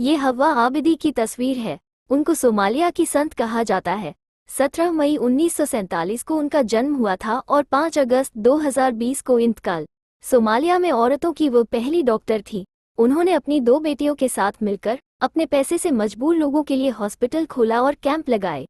ये हवा आबिदी की तस्वीर है उनको सोमालिया की संत कहा जाता है 17 मई उन्नीस को उनका जन्म हुआ था और 5 अगस्त 2020 को इंतकाल सोमालिया में औरतों की वो पहली डॉक्टर थी उन्होंने अपनी दो बेटियों के साथ मिलकर अपने पैसे से मजबूर लोगों के लिए हॉस्पिटल खोला और कैंप लगाए